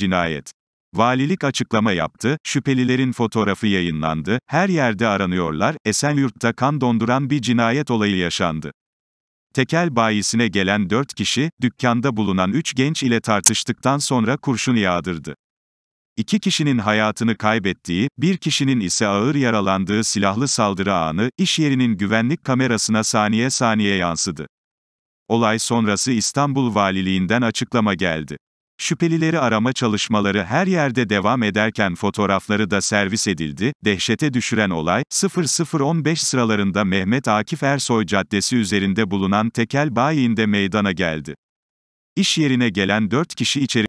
cinayet. Valilik açıklama yaptı, şüphelilerin fotoğrafı yayınlandı, her yerde aranıyorlar, Esenyurt'ta kan donduran bir cinayet olayı yaşandı. Tekel bayisine gelen 4 kişi, dükkanda bulunan 3 genç ile tartıştıktan sonra kurşun yağdırdı. İki kişinin hayatını kaybettiği, bir kişinin ise ağır yaralandığı silahlı saldırı anı, iş yerinin güvenlik kamerasına saniye saniye yansıdı. Olay sonrası İstanbul Valiliğinden açıklama geldi. Şüphelileri arama çalışmaları her yerde devam ederken fotoğrafları da servis edildi. Dehşete düşüren olay, 0015 sıralarında Mehmet Akif Ersoy Caddesi üzerinde bulunan tekel bayiinde meydana geldi. İş yerine gelen 4 kişi içeri